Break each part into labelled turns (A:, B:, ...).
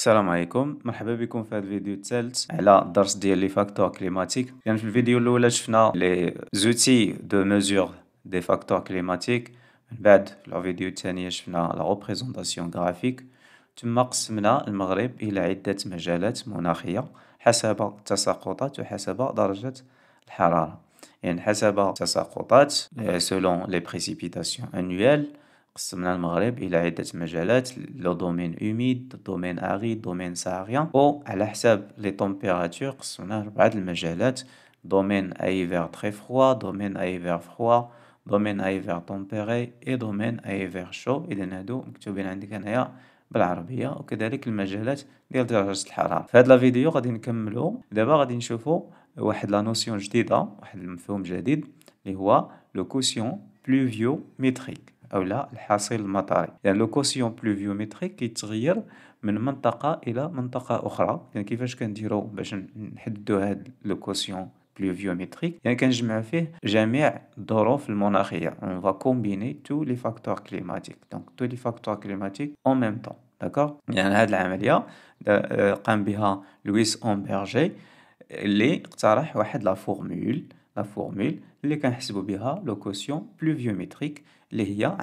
A: السلام عليكم مرحبا بكم في هذا الفيديو الثالث على الدرس ديال لي فاكتور كليماتيك يعني في الفيديو الاول شفنا لي زوتي دو ميزور دي فاكتور كليماتيك من بعد في الفيديو الثانيه شفنا لا ريبريزونطاسيون غرافيك ثم قسمنا المغرب الى عده مجالات مناخيه حسب التساقطات وحسب درجه الحراره يعني حسب التساقطات سولون لي بريسيبيتاسيون انويل قسمنا المغرب الى عده مجالات لو دومين اوميد دومين اغيد دومين ساريا او على حساب لي تومبيراتور قسمناه اربعه المجالات دومين اي فير تري فخوا دومين اي فير فخوا دومين اي فير تومبيري اي دومين اي فير شو اذا هادو مكتوبين عندك هنايا بالعربيه وكذلك المجالات ديال درجه الحراره في هاد لا فيديو غادي نكملو دابا غادي نشوفو واحد لا نوسيون جديده واحد المفهوم جديد اللي هو لو كوسيون ميتريك أو لا الحاصل المطري يعني لوكوسيون كوسيون بلوفيومتريك كيتغير من منطقة إلى منطقة أخرى يعني كيفاش كنديرو باش نحددو هاد لوكوسيون كوسيون يعني كنجمعو فيه جميع الظروف المناخيه اون فا كومبيني تو لي فاكتور كليماتيك دونك تو لي فاكتور كليماتيك en ميم temps داكوغ يعني هاد العمليه آه، آه، قام بها لويس امبرجي اللي اقترح واحد لا فورمول لا فورمول اللي كنحسبوا بها لوكوسيون كوسيون Il y a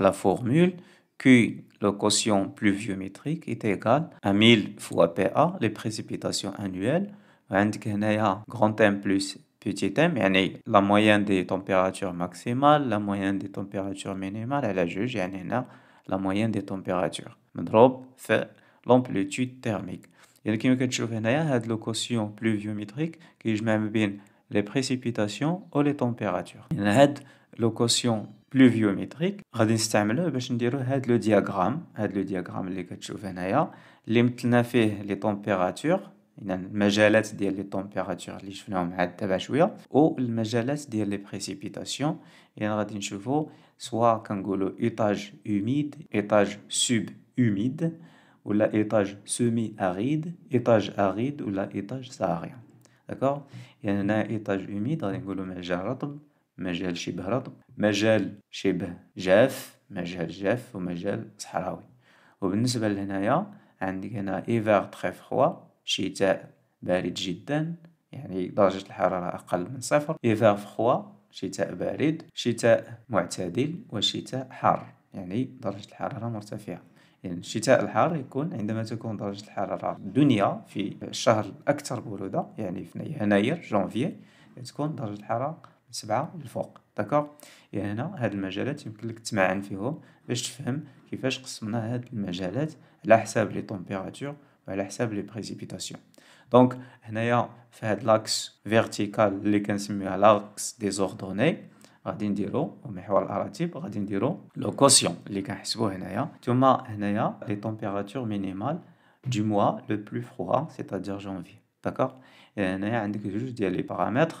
A: la formule que le quotient pluviométrique est égal à 1000 fois PA, les précipitations annuelles. Il y grand M plus petit M la moyenne des températures maximales, la moyenne des températures minimales il y en a la moyenne des températures C'est l'amplitude thermique. Il y a هنايا qui لو كوسيون qui est même bien les précipitations ou les températures. لوكوسيون بلوفيوميتريك غادي نستعملوه باش نديرو هاد لو دياغرام هاد لو دياغرام اللي كتشوف هنايا اللي مثلنا فيه لي تومبيراتور يعني المجالات ديال لي تومبيراتور اللي شفناهم عاد دابا شويه والمجالات ديال لي بريسيبيتاسيون يعني غادي نشوفو سوا كنقولو ايطاج اوميد ايطاج سوب اوميد ولا ايطاج سومي اغيد ايطاج اغيد ولا ايطاج صاغي داكوغ يعني هنا ايطاج اوميد غادي نقولو معجه رطب مجال شبه رطب مجال شبه جاف مجال جاف ومجال صحراوي وبالنسبة لهنايا عندك هنا إيفاغ تخي فخوا شتاء بارد جدا يعني درجة الحرارة أقل من صفر إيفاغ فخوا شتاء بارد شتاء معتدل وشتاء حار يعني درجة الحرارة مرتفعة يعني الشتاء الحار يكون عندما تكون درجة الحرارة الدنيا في الشهر الأكثر برودة يعني في يناير جانفي تكون درجة الحرارة سبعة الفوق داكوغ يعني هنا هاد المجالات يمكن لك تمعن فيهم باش تفهم كيفاش قسمنا هاد المجالات على حساب لي طومبيراتور وعلى حساب لي بريزيبيتاسيون دونك هنايا في هاد لاكس فيرتيكال اللي كنسميوها لاكس دي زوردوني غادي نديرو محور الاراتيب غادي نديرو لو كوسيون اللي كنحسبوه هنايا ثم هنايا لي طومبيراتور مينيمال دو موا لو بلو فروا سيتادير جانفي داكوغ هنايا عندك جوج ديال لي بارامتر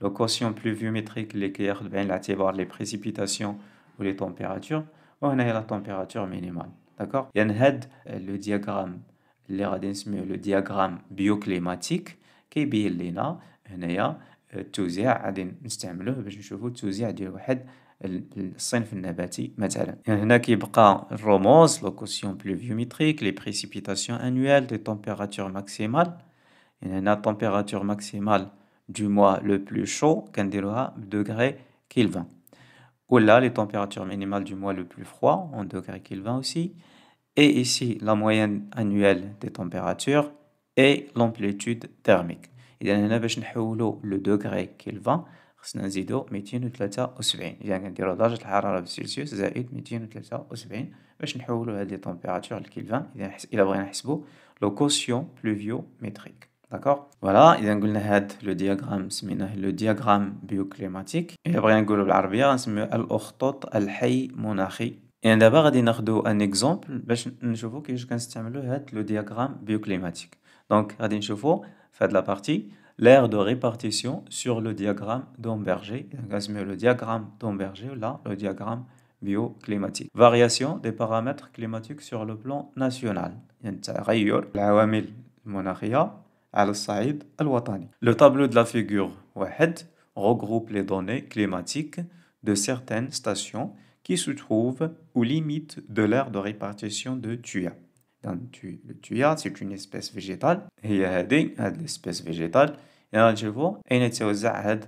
A: l'occlusion pluviométrique l'éclair de les précipitations ou les températures on a la température minimale d'accord il y a euh, le diagramme, le radinisme le bioclimatique qui est bien là on a euh, tous les adénus c'est un peu je veux tous les adénus euh, le le cinq vingt bati il y a qui par romans l'occlusion pluviométrique les précipitations annuelles les températures maximales on a température maximale du mois le plus chaud, en degré Kelvin. Ou là, les températures minimales du mois le plus froid, en degré Kelvin aussi. Et ici, la moyenne annuelle des températures et l'amplitude thermique. de temps, le degré le degré Kelvin, de باش نحولو Kelvin. on le quotient pluviométrique. D'accord Voilà, il y a le diagramme, c'est le diagramme bioclimatique. Et après, il y a le diagramme et d'abord, on va un exemple pour comment vous puissiez utiliser le diagramme bioclimatique. Donc, on va voir, la partie, l'aire de répartition sur le diagramme d'Homberger. Donc, le diagramme d'Homberger, là, le diagramme bioclimatique. Variation des paramètres climatiques sur le plan national. Donc, on va les paramètres le tableau de la figure 1 regroupe les données climatiques de certaines stations qui se trouvent aux limites de l'aire de répartition de Tuya. le Tuya, c'est une espèce végétale. هي هذه هذه l'espèce végétale. نشوفوا أين يتوزع هذا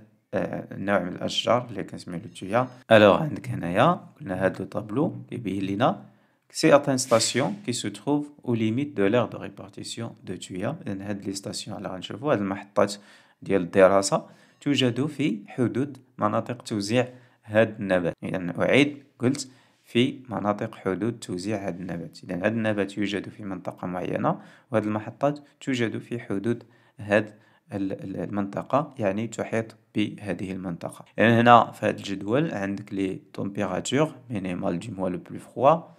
A: نوع من الأشجار اللي كنسميو له التويا. ألوغ عندك هنايا قلنا هذا لو تابلو اللي يبين لينا C'est atteint كي qui se او aux limites de l'aire de répartition de Tuya. هاد لي ستاسيون اللي غنشوفو هاد المحطات ديال الدراسة توجد في حدود مناطق توزيع هاد النبات. إذا أعيد قلت في مناطق حدود توزيع هاد النبات. إذا هاد النبات يوجد في منطقة معينة وهاد المحطات توجد في حدود هاد المنطقة يعني تحيط بهذه المنطقة. يعني هنا في هاد الجدول عندك لي تمبيراتور مينيمال دي موا لو بلو فخوا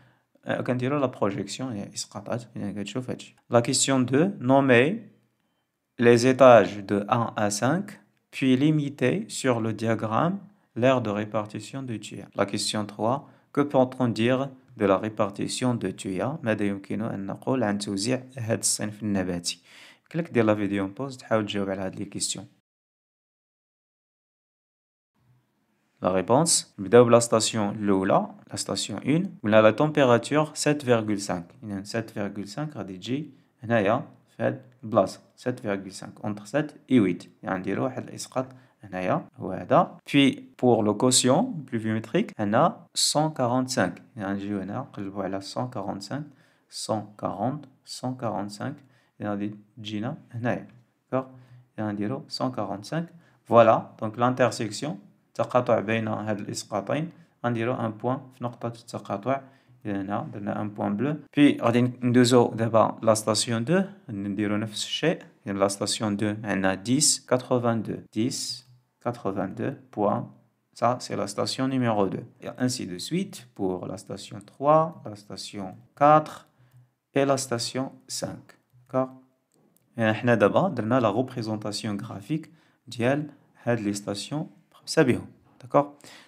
A: La question 2 nommer les étages de 1 à 5 puis limiter sur le diagramme l'aire de répartition de Tuya. La question 3 que peut-on dire de la répartition de Tuya ماذا يمكن ان نقول عن توزيع هذا الصنف النباتي كليك دير لا فيديو بوز تحاول تجاوب على هاد لي La réponse, la station Lola, la station 1, on a la température 7,5. 7,5 غادي هنايا في 7,5 entre 7 et 8 يعني واحد الاسقاط هنايا هو هذا puis pour le quotient pluviométrique هنا 145 يعني a هنا نقلبوا على 145 140 145 il y هنايا un dialogue 145 voilà donc l'intersection تقاطع بين هاد الاسقاطين غنديروا ان بوين في نقطة التقاطع هنا درنا ان بوين بلو في غادي ندوزو دابا لا ستاسيون 2 نديرو نفس الشيء لا ستاسيون 2 عندنا 10, 82 10, 82 بوان Ça, c'est la station numéro 2. Et ainsi de suite pour la station 3, la station 4 et la station 5. D'accord Et on a la représentation graphique de les stations خمسة بيهم داكوغ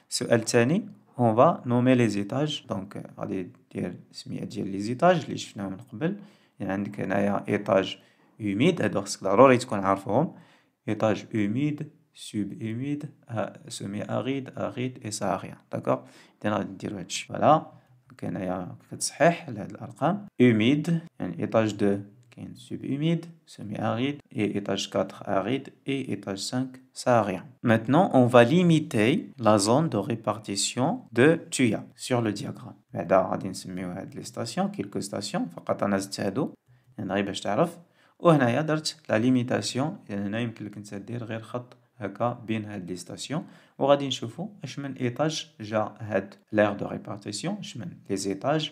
A: السؤال الثاني اون فا نومي لي زيتاج دونك غادي دير السميات ديال لي زيتاج اللي شفناهم من قبل يعني عندك هنايا ايطاج اوميد هادو خصك ضروري تكون عارفهم ايطاج اوميد سوب اوميد سومي اغيد اغيد اي اغيان داكوغ اذا غادي نديرو هادشي فوالا هنايا كتصحيح لهاد الارقام اوميد يعني ايطاج دو subhumide, semi-aride, et étage 4 aride, et étage 5 saharien. Maintenant, on va limiter la zone de répartition de Tuya sur le diagramme. les stations, quelques stations, غير باش تعرف وهنايا درت لا ليميتاسيون هنا يمكن لك انت دير غير خط هكا بين هاد لي ستاسيون وغادي نشوفو اش من ايطاج جا هاد لاير دو ريبارتيسيون اش من لي زيطاج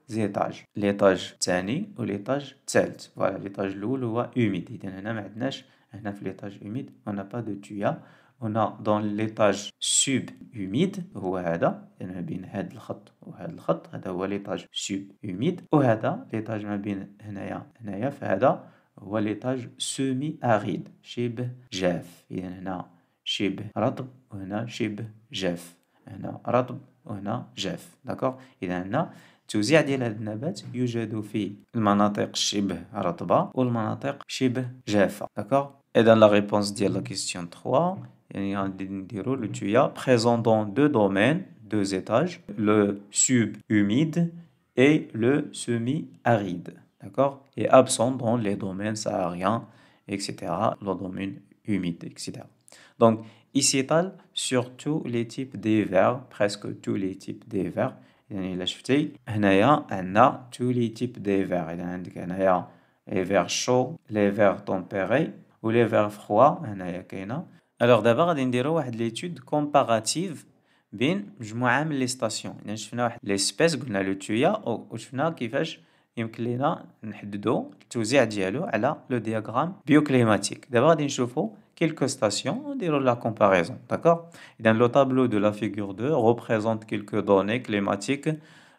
A: زيتاج ليطاج الثاني وليطاج الثالث فوالا ليطاج الاول هو اوميد اذا هنا ما عندناش هنا في ليطاج اوميد انا با دو تويا هنا دون ليطاج سوب اوميد هو هذا يعني ما بين هذا الخط وهذا الخط هذا هو ليطاج سوب اوميد وهذا ليطاج ما بين هنايا هنايا فهذا هو ليطاج سومي اغيد شبه جاف اذا هنا شبه رطب وهنا شبه جاف هنا رطب وهنا جاف داكوغ اذا هنا Et dans la réponse de la question 3 يعني y a لو تويا بريزون deux étages, le sub-humide et le semi-aride, d'accord Et absent dans les domaines sahariens, etc., le domaine humide, etc. Donc, il y sur tous les types d'hiver, presque tous les types d'hiver, يعني الا شفتي هنايا عندنا تو لي تيب دي فيغ اذا عندك هنايا لي فيغ شو لي فيغ تومبيري و لي فيغ فخوا هنايا كاينه الوغ دابا غادي نديرو واحد ليتود كومباراتيف بين مجموعه من لي ستاسيون اذا شفنا واحد لي سبيس قلنا لو تويا و شفنا كيفاش يمكن لينا نحددو التوزيع ديالو على لو دياغرام quelques stations, on la comparaison, d'accord Dans le tableau de la figure 2, représente quelques données climatiques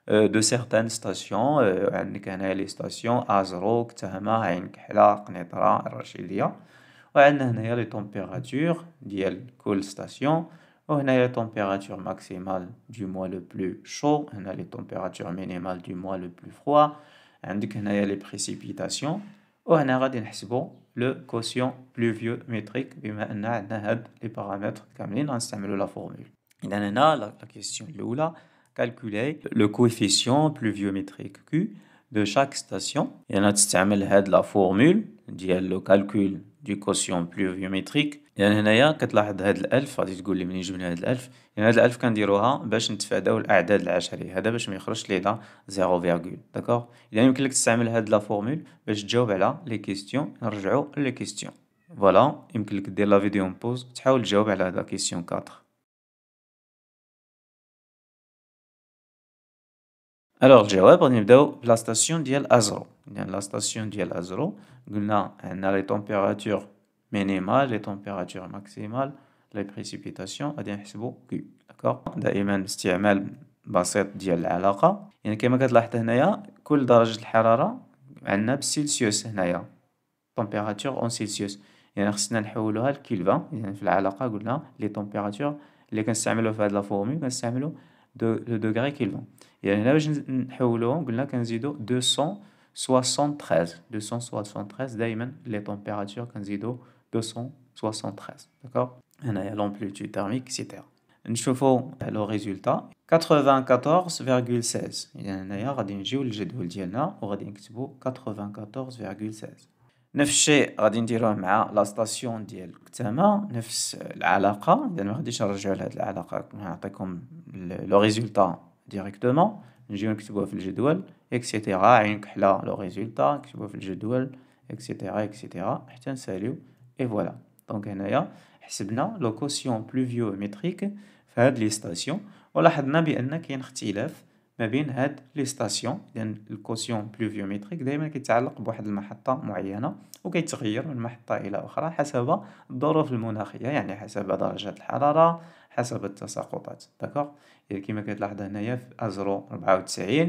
A: de certaines stations. on a les stations Azro, Tahama, Ain Khla, Rachidia. On a les températures de la station. On a les températures maximales du mois le plus chaud. On a les températures minimales du mois le plus froid. On dit les précipitations, on a le quotient pluviométrique, on a les paramètres qui sont la formule. la question calculer le coefficient pluviométrique Q de chaque station. Il y a la formule, qui le calcul du quotient pluviométrique. يعني هنايا كتلاحظ هاد الألف غادي تقول لي منين جبنا هاد الألف يعني هاد الألف كنديروها باش نتفاداو الأعداد العشرية هذا باش ما يخرجش لينا زيرو فيغول داكوغ يعني يمكن لك تستعمل هاد لا فورمول باش تجاوب على لي كيستيون نرجعو لي كيستيون فوالا يمكن لك دير لا فيديو بوز تحاول تجاوب على هاد لا كيستيون 4 الوغ الجواب غادي نبداو بلا ستاسيون ديال ازرو يعني لا ستاسيون ديال ازرو قلنا عندنا لي تمبيراتور مينيمال لي تمبيراتور ماكسيمال لي بريسيبيتاسيون غادي نحسبو كي داكوغ دائما استعمال بسيط ديال العلاقه يعني كما كتلاحظ هنايا كل درجه الحراره عندنا بالسيلسيوس هنايا تمبيراتور اون سيلسيوس يعني خصنا نحولوها لكيلفا يعني في العلاقه قلنا لي تمبيراتور اللي كنستعملو في هاد لا فورمول كنستعملو دو لو دوغري كيلفون يعني هنا باش نحولوهم قلنا كنزيدو 273 273 دائما لي تمبيراتور كنزيدو 273 d'accord on a l'amplitude thermique etc nous avons le résultat 94,16 d'ailleurs غادي نجيو للجدول ديالنا وغادي نكتبوا 94,16 نفس الشيء غادي نديروه مع لا ستاسيون ديال كتما نفس العلاقه إذا ما غاديش نرجعوا لهاد العلاقه نعطيكم لو ريزولتا ديريكتومون نجيو نكتبوها في الجدول اكسيتيرا عين كحله لو ريزولتا نكتبوها في الجدول اكسيتيرا اكسيتيرا حتى نساليو اي فوالا دونك هنايا حسبنا لو كوسيون بلوفيومتريك في هاد لي ستاسيون ولاحظنا بان كاين اختلاف ما بين هاد لي ستاسيون لان الكوسيون بلوفيومتريك دائما كيتعلق بواحد المحطه معينه وكيتغير من محطه الى اخرى حسب الظروف المناخيه يعني حسب درجه الحراره حسب التساقطات داكوغ يعني كما كتلاحظ هنايا في ازرو 94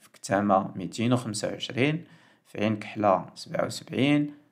A: في كتامه 225 في عين كحله 77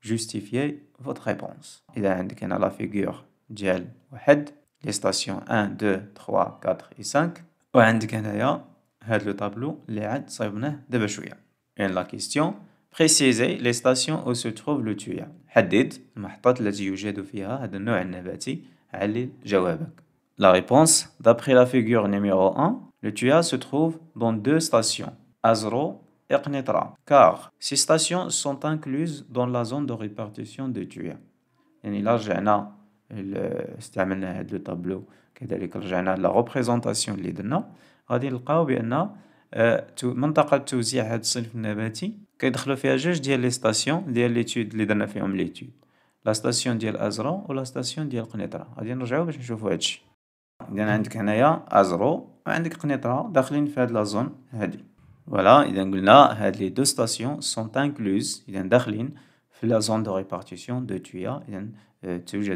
A: Justifiez votre réponse. Il y a la figure DL1, les stations 1, 2, 3, 4 et 5. Et il y a tableau de la question. Précisez les stations où se trouve le tuya dites La réponse. D'après la figure numéro 1, le tuya se trouve dans deux stations. Azro car ces stations sont incluses dans la zone de répartition des tuyaux. يعني إلا رجعنا استعملنا هاد لو طابلو كذلك رجعنا للريبريزونطاسيون اللي درنا غادي نلقاو بان منطقه توزيع هذا الصنف النباتي كيدخلوا فيها جوج ديال لي ستاسيون ديال ليتود اللي درنا فيهم ليتود لا ستاسيون ديال ازرو ولا ستاسيون ديال قنيطره غادي نرجعوا باش نشوفو هادشي إذن عندك هنايا ازرو وعندك قنيطره داخلين في هذه لا زون هذه voilà, euh, les deux stations sont incluses, dans la zone de répartition de Tuya. Euh, Je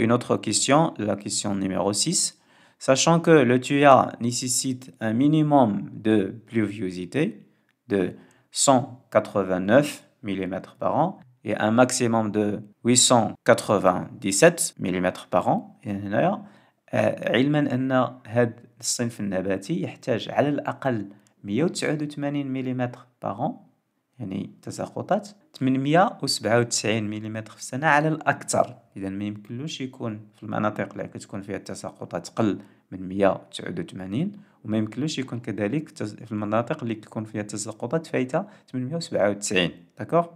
A: une autre question la question numéro 6 sachant que le tuya nécessite un minimum de pluviosité de 189 mm par an et un maximum de 897 mm par an آه، علما أن هذا الصنف النباتي يحتاج على الأقل 189 ملم باغون يعني تساقطات 897 ملم في السنة على الأكثر إذا ما يمكنلوش يكون في المناطق اللي كتكون فيها التساقطات قل من 189 وما يمكنلوش يكون كذلك في المناطق اللي كتكون فيها التساقطات فايتة 897 داكوغ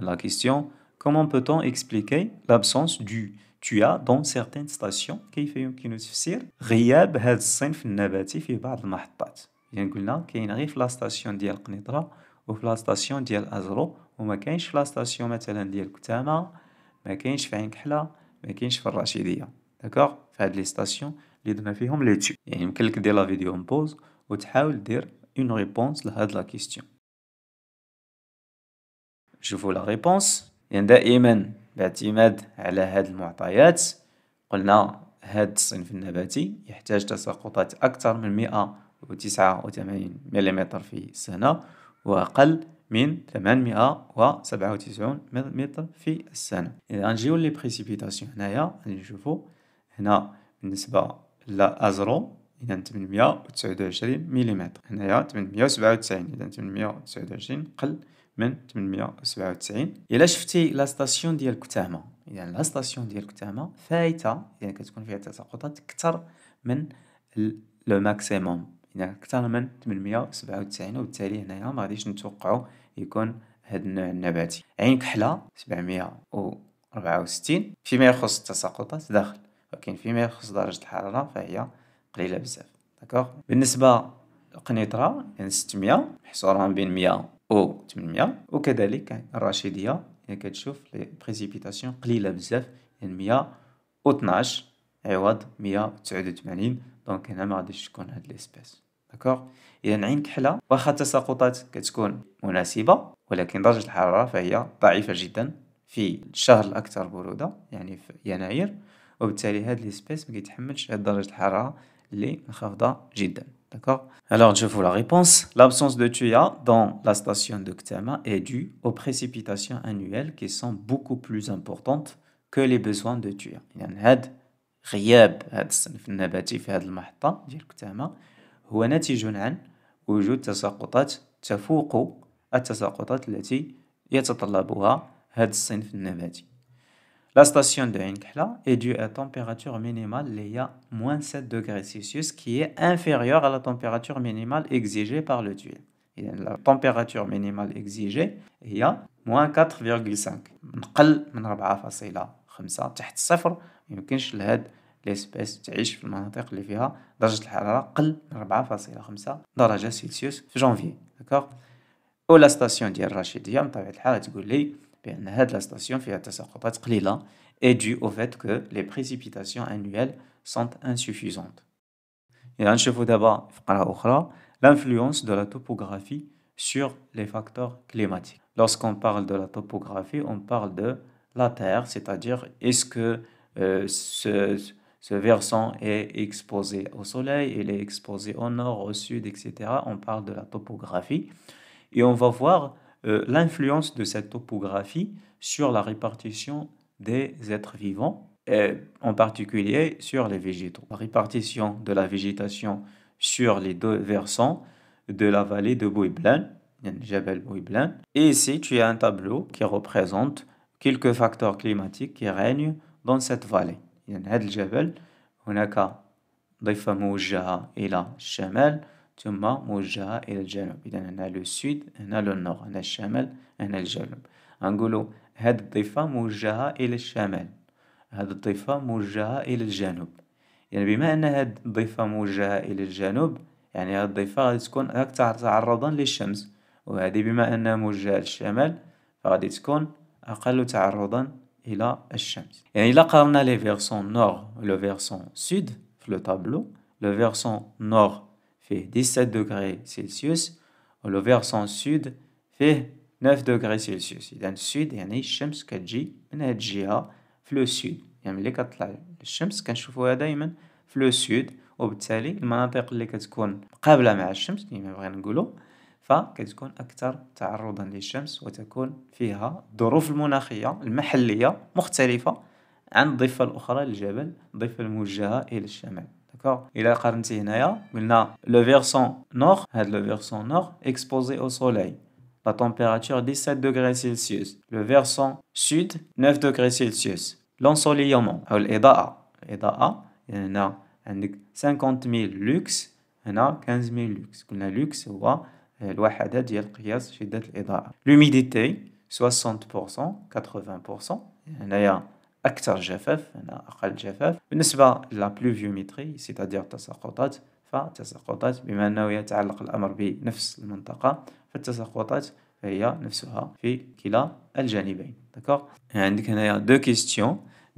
A: لا كيستيون كومون بوتون اكسبليكي لابسونس دو tu as dans certaines stations كيف يمكن تفسير غياب هذا الصنف النباتي في بعض المحطات يعني قلنا كاين غير في لا ستاسيون ديال قنيطرة وفي ستاسيون ديال أزرو وما كاينش في لا ستاسيون مثلا ديال كتامة ما كاينش في عين كحلة ما كاينش في الرشيدية داكوغ في هاد لي ستاسيون لي درنا فيهم لي تي يعني يمكن لك دير لا فيديو اون بوز وتحاول دير اون ريبونس لهاد لا كيستيون شوفوا لا ريبونس يعني دائما باعتماد على هذه المعطيات قلنا هذا الصنف النباتي يحتاج تساقطات أكثر من 189 ملم في السنة وأقل من 897 ملم في السنة إذا نجيو لي بريسيبيتاسيون هنايا نشوفو هنا بالنسبة لأزرو إذا 829 ملم هنايا 897 إذا 829 قل من 897 الا شفتي لا ستاسيون ديال كتامه يعني لا ستاسيون ديال كتامه فايته يعني كتكون فيها تساقطات اكثر من لو ماكسيموم يعني اكثر من 897 وبالتالي هنايا ما غاديش نتوقعوا يكون هذا النوع النباتي عين كحله 764 فيما يخص التساقطات داخل ولكن فيما يخص درجه الحراره فهي قليله بزاف داكوغ بالنسبه القنيطره يعني 600 محصورة بين 100 او 800 وكذلك الرشيديه هي كتشوف لي بريسيبيتاسيون قليله بزاف يعني 112 عوض 189 دونك هنا ما غاديش تكون هاد ليسبيس داكوغ اذا عين كحله واخا التساقطات كتكون مناسبه ولكن درجه الحراره فهي ضعيفه جدا في الشهر الاكثر بروده يعني في يناير وبالتالي هاد ليسبيس ما كيتحملش هاد درجه الحراره اللي منخفضه جدا D'accord Alors, je vous la réponse. L'absence de tuya dans la station de Ktema est due aux précipitations annuelles qui sont beaucoup plus importantes que les besoins de tuya. غياب هذا الصنف النباتي في هذه المحطة ديال كتامة هو ناتج عن وجود تساقطات تفوق التساقطات التي يتطلبها هذا الصنف النباتي la station de Enkla est due à température minimale de à moins 7 degrés Celsius, qui est inférieure à la température minimale exigée par le tuile. Et la température minimale exigée est à moins 4,5. نقل من 4,5 تحت الصفر يمكنش لهاد ليسبيس تعيش في المناطق اللي فيها درجة الحرارة قل من 4.5 درجة سلسيوس في جانفي داكوغ ولا ستاسيون ديال رشيدية بطبيعة الحال تقول لي la station est due au fait que les précipitations annuelles sont insuffisantes. l'influence de la topographie sur les facteurs climatiques. Lorsqu'on parle de la topographie, on parle de la Terre, c'est-à-dire est-ce que euh, ce, ce versant est exposé au soleil, il est exposé au nord, au sud, etc. On parle de la topographie. Et on va voir euh, l'influence de cette topographie sur la répartition des êtres vivants, et en particulier sur les végétaux. La répartition de la végétation sur les deux versants de la vallée de Bouiblan, Jebel Et ici, tu as un tableau qui représente quelques facteurs climatiques qui règnent dans cette vallée. Il y a Jebel, il y a ثم موجهة إلى الجنوب إذا هنا لو سود هنا لو نور هنا الشمال هنا الجنوب غنقولو هاد الضفة موجهة إلى الشمال هاد الضفة موجهة إلى الجنوب يعني بما أن هاد الضفة موجهة إلى الجنوب يعني هاد الضفة غادي تكون أكثر تعرضا للشمس وهذه بما أنها موجهة للشمال فغادي تكون أقل تعرضا إلى الشمس يعني إلا قارنا لي فيرسون نور لو فيرسون سود في لو تابلو لو فيرسون نور fait 17 degrés Celsius, سيلسيوس le versant sud fait 9 degrés Celsius. il y le sud, سيلسيوس إذا السود يعني الشمس كتجي من هاد الجهة في لو سود يعني ملي كتطلع الشمس كنشوفوها دايما في le sud. وبالتالي المناطق اللي كتكون مقابله مع الشمس كما بغينا نقولوا فكتكون اكثر تعرضا للشمس وتكون فيها الظروف المناخيه المحليه مختلفه عن الضفه الاخرى للجبل الضفه الموجهه الى الشمال Il a le versant nord le versant nord exposé au soleil la température 17 degrés Celsius le versant sud 9 degrés Celsius l'ensoleillement ou il a 50 000 lux on a 15 000 lux le lux c'est l'humidité 60% 80% أكثر جفاف هنا أقل جفاف بالنسبة للبلوفيومتري سيتادير التساقطات فالتساقطات بما أنه يتعلق الأمر بنفس المنطقة فالتساقطات هي نفسها في كلا الجانبين داكوغ عندك هنايا دو كيستيون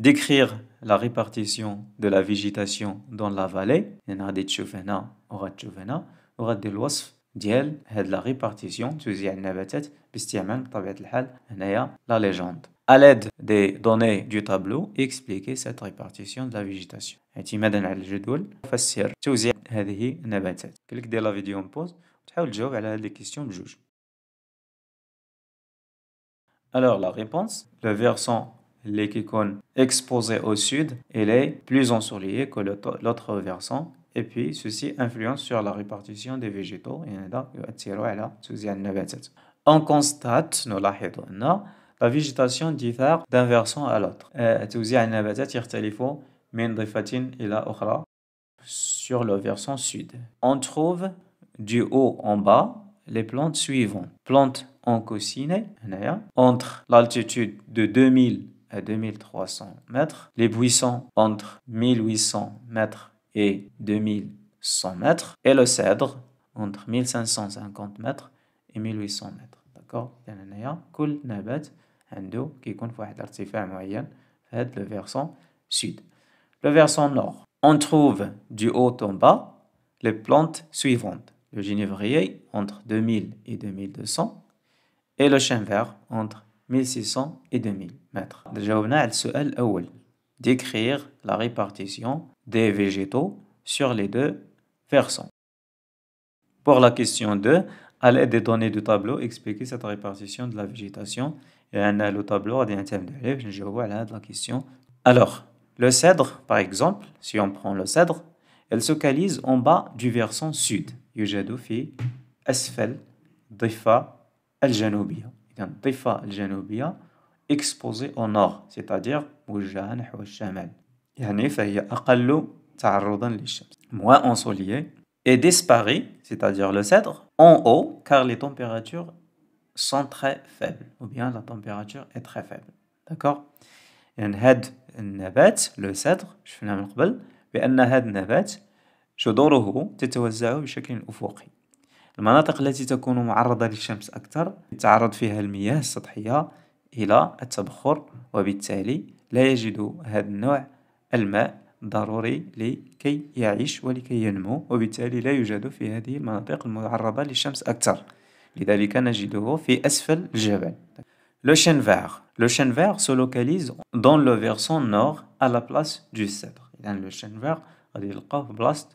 A: décrire لا répartition دو لا végétation دون لا فالي هنا غادي تشوف هنا وغادي تشوف هنا وغادي الوصف ديال هاد لا ريبارتيسيون توزيع النباتات باستعمال بطبيعه الحال هنايا لا ليجوند à l'aide des données du tableau expliquer cette répartition de la végétation هاتي مثلا على الجدول فسر توزيع هذه النباتات كليك دير لا فيديو بوز وتحاول تجاوب على هاد لي كيسيون بجوج Alors la réponse, le versant les exposé exposés au sud, il est plus ensoleillé que l'autre versant. Et puis, ceci influence sur la répartition des végétaux. On constate, nous l'avons la végétation diffère d'un versant à l'autre. Euh, sur le versant sud. On trouve du haut en bas les plantes suivantes. Plantes en cocine entre l'altitude de 2000 à 2300 mètres, les buissons entre 1800 mètres et 2100 mètres, et le cèdre entre 1550 mètres et 1800 mètres. D'accord le versant في واحد الارتفاع معين on trouve du haut en bas les plantes suivantes le genévrier entre 2000 et 2200 et le chêne vert entre 1600 et 2000 mètres. E d'écrire la répartition des végétaux sur les deux versants. Pour la question 2, à l'aide des données du tableau, expliquer cette répartition de la végétation alors, le cèdre, par exemple, عليه باش نجاوبو على هاد لا كيسيون الوغ لو elle se calise en bas du versant sud يوجد في أسفل الضفة الجنوبية الضفة الجنوبية au nord c'est-à-dire موجهة نحو الشمال يعني فهي تعرضا للشمس moins ensoleillé. et disparaît c'est-à-dire le cèdre en haut car les températures sont très faibles ou bien la température est très faible داكوغ يعني هاد النبات لو سدر شفناه من قبل بأن هاد النبات جذوره تتوزع بشكل أفقي المناطق التي تكون معرضة للشمس أكثر يتعرض فيها المياه السطحية إلى التبخر وبالتالي لا يجد هذا النوع الماء ضروري لكي يعيش ولكي ينمو وبالتالي لا يوجد في هذه المناطق المعرضة للشمس أكثر Le chêne vert. Le chêne vert se localise dans le versant nord à la place du cèdre. Le chêne vert, غادي يلقاه في بلاصة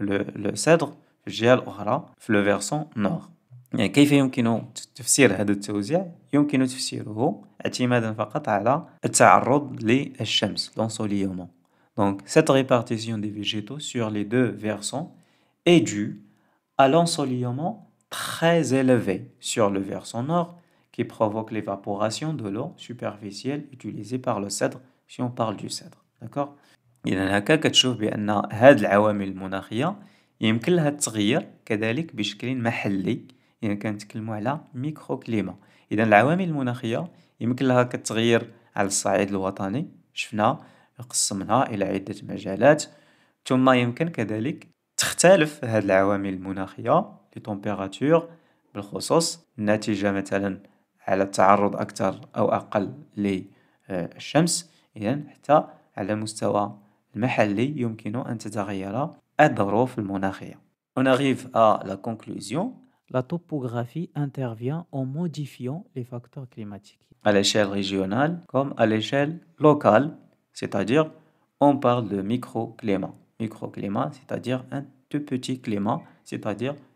A: le cèdre في الجهة ce في le versant nord. يعني كيف يمكن تفسير هذا التوزيع؟ يمكن تفسيره اعتمادا فقط على التعرض للشمس l'ensoleillement. Donc cette répartition des végétaux sur les deux versants est due à l'ensoleillement très élevé sur le versant nord qui provoque l'évaporation de l'eau superficielle utilisée par le cèdre si on parle du cèدre داكوغ اذا هكا كتشوف بان هاد العوامل المناخيه يمكن لها التغيير كذلك بشكل محلي يعني كنتكلموا على ميكرو كليما اذا العوامل المناخيه يمكن لها كتغير على الصعيد الوطني شفنا قسمنا الى عده مجالات ثم يمكن كذلك تختلف هاد العوامل المناخيه température On arrive à la conclusion. La topographie intervient en modifiant les facteurs climatiques. À l'échelle régionale comme à l'échelle locale, c'est-à-dire on parle de microclimat. Microclimat, c'est-à-dire un tout petit climat, c'est-à-dire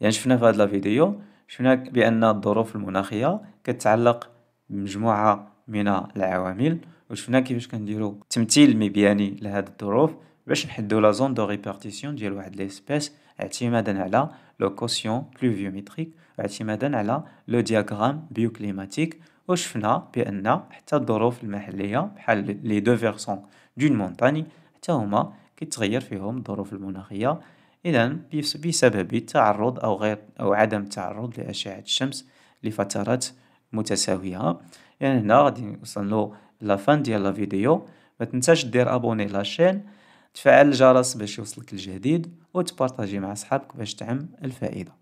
A: يعني شفنا في هذا الفيديو شفنا بأن الظروف المناخية كتعلق بمجموعة من العوامل وشفنا كيفاش كنديرو تمثيل مبياني لهاد الظروف باش نحدو لا زون دو ريبارتيسيون ديال واحد ليسبيس اعتمادا على لو كوسيون بلوفيوميتريك اعتمادا على لو دياغرام بيوكليماتيك وشفنا بان حتى الظروف المحليه بحال لي دو فيرسون دون مونتاني حتى هما كيتغير فيهم الظروف المناخيه إذا بسبب التعرض أو غير أو عدم التعرض لأشعة الشمس لفترات متساوية يعني هنا غادي نوصلو لافان ديال لا فيديو ما تنساش دير ابوني لاشين تفعل الجرس باش يوصلك الجديد وتبارطاجي مع صحابك باش تعم الفائده